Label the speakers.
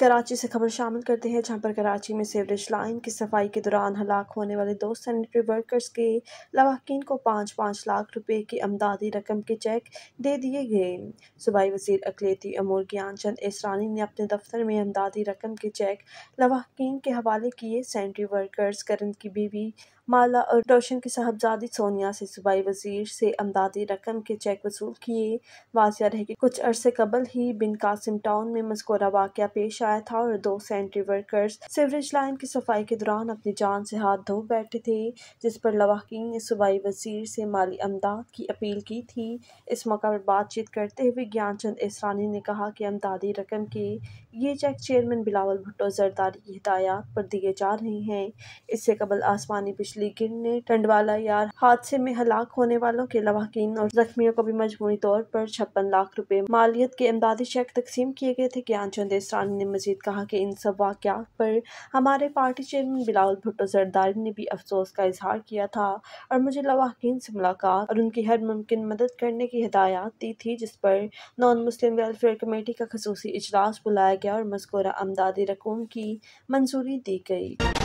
Speaker 1: कराची से खबर शामिल करते हैं जहां पर कराची में सेवरेज लाइन की सफाई के दौरान हलाक होने वाले दो सैनिटरी वर्कर्स के लवाकिन को पाँच पाँच लाख रुपए की अमदादी रकम के चेक दे दिए गए सूबाई वजीर अकलेती अमूर ज्ञान चंद इसरानी ने अपने दफ्तर में अमदादी रकम के चेक लवाकिन के हवाले किए सैनिटरी वर्कर्स करण की बीवी माला और रोशन की साहबजादी सोनिया से सूबाई वजीर से अमदादी रकम के चेक वसूल किए वाजिया रहे कि कुछ अरसे कबल ही बिन कासिम टाउन में मस्कोरा वाक़ पेश शिकायत था और दो सेंट्री वर्कर्स सिवरेज लाइन की सफाई के दौरान अपनी जान से हाथ धो बैठे थे जिस पर लवाकिन ने सूबाई वजीर से माली अमदाद की अपील की थी इस मौका पर बातचीत करते हुए ज्ञानचंद इसरानी ने कहा कि अमदादी रकम के ये चेक चेयरमैन बिलावल भुट्टो जरदारी की हिदायत पर दिए जा रहे हैं इससे कबल आसमानी बिजली गिरने टंडवाला यार हादसे में हलाक होने वालों के लवाकिन और जख्मियों को भी मजमू तौर पर छप्पन लाख रुपए मालियत के इमदादी चेक तकसीम किए गए थे ज्ञानचंद इसरानी ने मजीद कहा कि इन सब वाक पर हमारे पार्टी चेयरमैन बिलावल भुट्टो जरदारी ने भी अफसोस का इजहार किया था और मुझे लवाकिन से मुलाकात और उनकी हर मुमकिन मदद करने की हदायत दी थी जिस पर नॉन मुस्लिम वेलफेयर कमेटी का खसूसी इजलास बुलाया गया और मस्कुरा अमदादी रकूम की मंजूरी दी गई